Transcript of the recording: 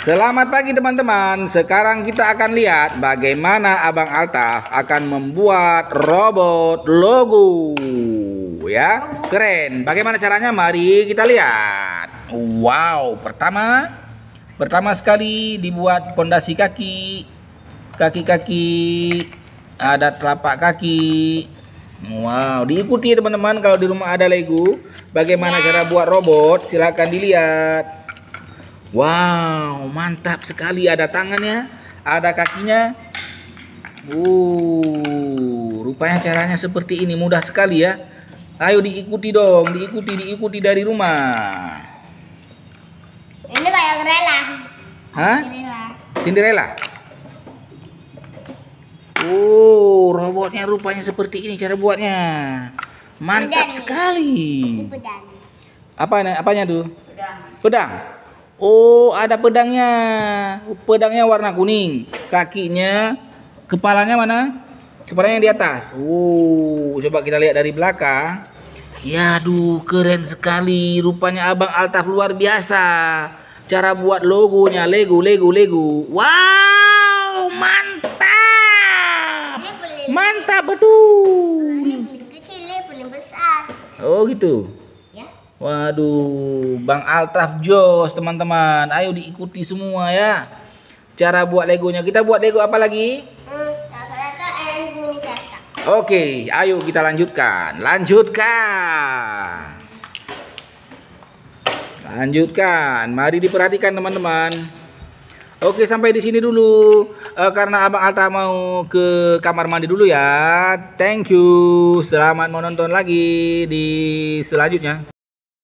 Selamat pagi teman-teman. Sekarang kita akan lihat bagaimana Abang Altaf akan membuat robot logo. Ya, keren. Bagaimana caranya? Mari kita lihat. Wow, pertama pertama sekali dibuat pondasi kaki. Kaki-kaki ada telapak kaki. Wow, diikuti teman-teman kalau di rumah ada Lego. Bagaimana ya. cara buat robot? Silahkan dilihat. Wow, mantap sekali ada tangannya, ada kakinya. Uh, rupanya caranya seperti ini mudah sekali ya. Ayo diikuti dong, diikuti, diikuti dari rumah. Ini kayak Cinderella. Hah? Cinderella. Cinderella. Oh, robotnya rupanya seperti ini cara buatnya. Mantap pedang sekali. Ini pedang. Apa apanya tuh? Pedang. Pedang. Oh, ada pedangnya. Pedangnya warna kuning. Kakinya, kepalanya mana? Kepalanya yang di atas. Oh, coba kita lihat dari belakang. Ya, aduh, keren sekali. Rupanya Abang Altaf luar biasa. Cara buat logonya Lego, Lego, Lego. Wow, mantap. Mantap betul. Oh, gitu. Waduh, Bang Altraf Jos, teman-teman. Ayo diikuti semua ya. Cara buat legonya. Kita buat lego apa lagi? Oke, ayo kita lanjutkan. Lanjutkan. Lanjutkan. Mari diperhatikan teman-teman. Oke, sampai di sini dulu. E, karena Abang Alta mau ke kamar mandi dulu ya. Thank you. Selamat menonton lagi di selanjutnya.